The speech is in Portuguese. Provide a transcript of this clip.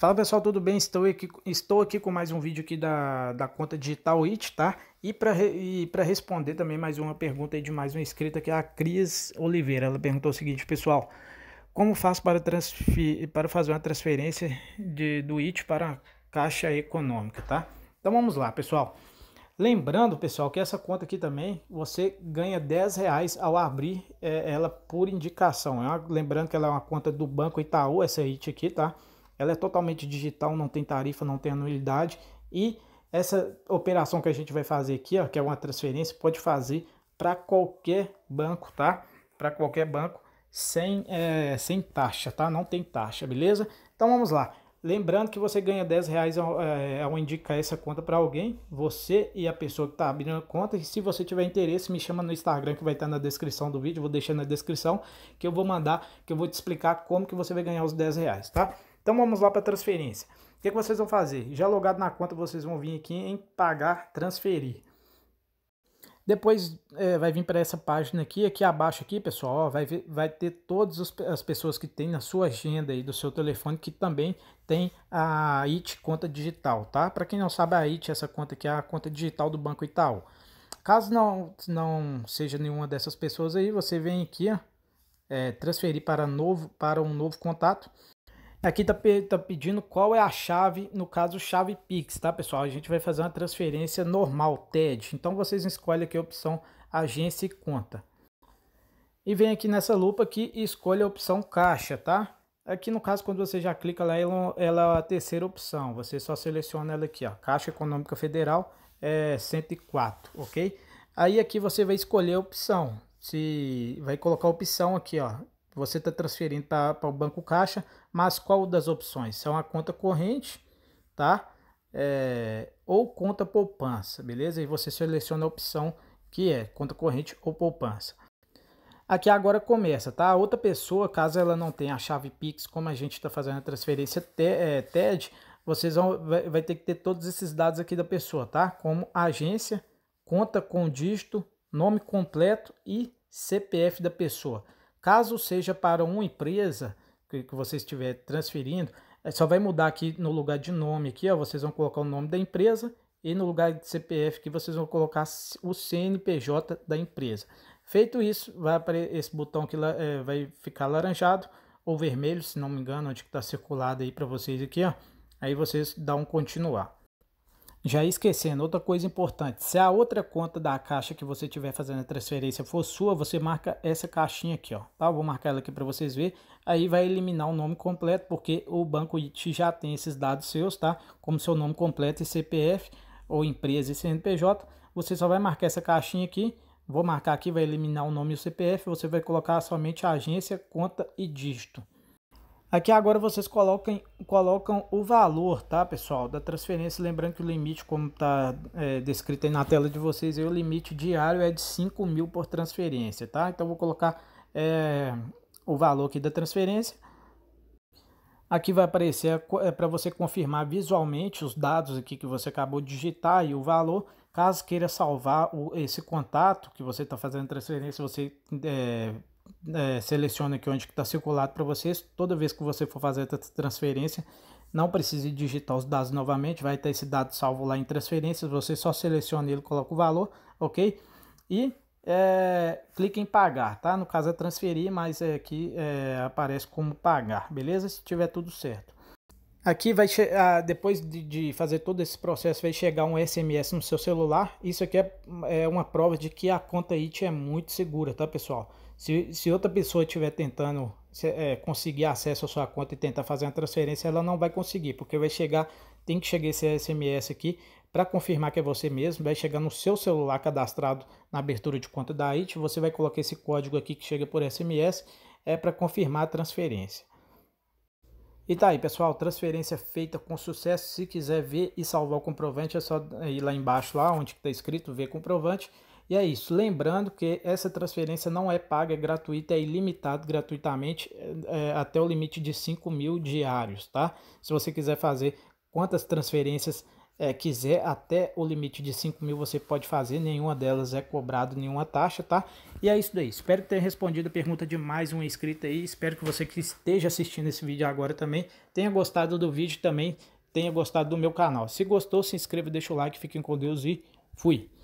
Fala pessoal, tudo bem? Estou aqui, estou aqui com mais um vídeo aqui da, da conta digital IT, tá? E para e responder também mais uma pergunta aí de mais uma inscrita que é a Cris Oliveira. Ela perguntou o seguinte, pessoal, como faço para, para fazer uma transferência de, do IT para a Caixa Econômica, tá? Então vamos lá, pessoal. Lembrando, pessoal, que essa conta aqui também você ganha 10 reais ao abrir é, ela por indicação. É uma, lembrando que ela é uma conta do Banco Itaú, essa IT aqui, tá? Ela é totalmente digital, não tem tarifa, não tem anuidade e essa operação que a gente vai fazer aqui, ó, que é uma transferência, pode fazer para qualquer banco, tá? Para qualquer banco sem, é, sem taxa, tá? Não tem taxa, beleza? Então vamos lá. Lembrando que você ganha 10 reais ao, é, é ao indicar essa conta para alguém, você e a pessoa que está abrindo a conta. E se você tiver interesse, me chama no Instagram que vai estar tá na descrição do vídeo, vou deixar na descrição que eu vou mandar, que eu vou te explicar como que você vai ganhar os 10 reais, tá? Então vamos lá para transferência. O que, é que vocês vão fazer? Já logado na conta, vocês vão vir aqui em pagar, transferir. Depois é, vai vir para essa página aqui, aqui abaixo aqui, pessoal, ó, vai, vai ter todas as pessoas que tem na sua agenda aí do seu telefone que também tem a IT conta digital, tá? Para quem não sabe, a IT, essa conta aqui é a conta digital do Banco Itaú. Caso não, não seja nenhuma dessas pessoas aí, você vem aqui, ó, é, transferir para, novo, para um novo contato Aqui tá, tá pedindo qual é a chave, no caso chave Pix, tá pessoal? A gente vai fazer uma transferência normal, TED. Então vocês escolhem aqui a opção agência e conta. E vem aqui nessa lupa aqui e escolhe a opção caixa, tá? Aqui no caso, quando você já clica lá, ela, ela é a terceira opção. Você só seleciona ela aqui, ó. Caixa Econômica Federal é 104, ok? Aí aqui você vai escolher a opção. Se vai colocar a opção aqui, ó. Você está transferindo para o banco caixa, mas qual das opções? Se é uma conta corrente, tá? É, ou conta poupança, beleza? E você seleciona a opção que é conta corrente ou poupança. Aqui agora começa, tá? A outra pessoa, caso ela não tenha a chave Pix, como a gente está fazendo a transferência é, TED, vocês vão vai, vai, ter que ter todos esses dados aqui da pessoa, tá? Como agência, conta com dígito, nome completo e CPF da pessoa. Caso seja para uma empresa que, que você estiver transferindo, é, só vai mudar aqui no lugar de nome aqui, ó, vocês vão colocar o nome da empresa e no lugar de CPF que vocês vão colocar o CNPJ da empresa. Feito isso, vai para esse botão que é, vai ficar laranjado ou vermelho, se não me engano, onde está circulado aí para vocês aqui, ó. Aí vocês dão um continuar. Já esquecendo, outra coisa importante: se a outra conta da caixa que você estiver fazendo a transferência for sua, você marca essa caixinha aqui, ó. Tá? Vou marcar ela aqui para vocês verem. Aí vai eliminar o nome completo, porque o banco IT já tem esses dados seus, tá? Como seu nome completo e CPF, ou empresa e CNPJ. Você só vai marcar essa caixinha aqui. Vou marcar aqui, vai eliminar o nome e o CPF. Você vai colocar somente a agência, conta e dígito. Aqui agora vocês colocam, colocam o valor, tá, pessoal, da transferência. Lembrando que o limite, como está é, descrito aí na tela de vocês, aí, é o limite diário é de 5 mil por transferência, tá? Então, vou colocar é, o valor aqui da transferência. Aqui vai aparecer é, para você confirmar visualmente os dados aqui que você acabou de digitar e o valor. Caso queira salvar o, esse contato que você está fazendo transferência, você é, é, né, seleciona aqui onde está circulado para vocês. Toda vez que você for fazer essa transferência, não precise digitar os dados novamente, vai ter esse dado salvo lá em transferências, você só seleciona ele, coloca o valor, ok? E é, clique em pagar, tá? No caso é transferir, mas é aqui é, aparece como pagar, beleza? Se tiver tudo certo. Aqui vai chegar, ah, depois de, de, fazer todo esse processo vai chegar um SMS no seu celular. Isso aqui é, é uma prova de que a conta IT é muito segura, tá pessoal? Se, se outra pessoa estiver tentando se, é, conseguir acesso à sua conta e tentar fazer uma transferência, ela não vai conseguir, porque vai chegar, tem que chegar esse SMS aqui para confirmar que é você mesmo. Vai chegar no seu celular cadastrado na abertura de conta da IT. Você vai colocar esse código aqui que chega por SMS é para confirmar a transferência. E tá aí, pessoal, transferência feita com sucesso. Se quiser ver e salvar o comprovante, é só ir lá embaixo, lá onde está escrito ver comprovante. E é isso. Lembrando que essa transferência não é paga, é gratuita, é ilimitado gratuitamente é, é até o limite de 5 mil diários, tá? Se você quiser fazer quantas transferências é, quiser, até o limite de 5 mil você pode fazer, nenhuma delas é cobrado nenhuma taxa, tá? E é isso daí, espero ter respondido a pergunta de mais um inscrito aí, espero que você que esteja assistindo esse vídeo agora também tenha gostado do vídeo também, tenha gostado do meu canal. Se gostou, se inscreva, deixa o like, fiquem com Deus e fui!